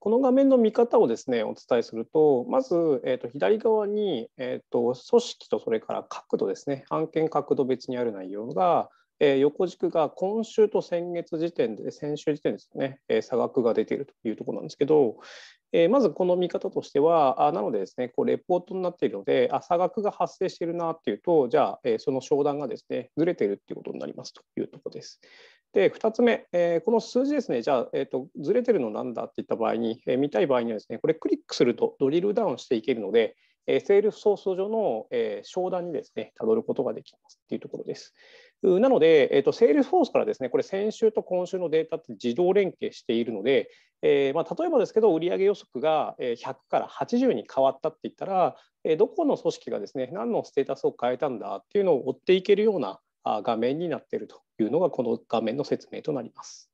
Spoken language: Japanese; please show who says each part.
Speaker 1: この画面の見方をですねお伝えするとまず、えーと、左側に、えーと、組織とそれから角度ですね案件角度別にある内容が、えー、横軸が今週と先月時点で先週時点ですね、えー、差額が出ているというところなんですけど、えー、まずこの見方としてはあなのでですねこうレポートになっているのであ差額が発生しているなというとじゃあ、えその商談がですねずれているということになりますというところです。で2つ目、えー、この数字ですね、じゃあ、えーと、ずれてるのなんだっていった場合に、えー、見たい場合にはですね、これクリックするとドリルダウンしていけるので、えー、セールスソース上の、えー、商談にですね、たどることができますっていうところです。なので、えーと、セールスフォースからですね、これ先週と今週のデータって自動連携しているので、えーまあ、例えばですけど、売上予測が100から80に変わったって言ったら、えどこの組織がですね、何のステータスを変えたんだっていうのを追っていけるような画面になっているというのがこの画面の説明となります。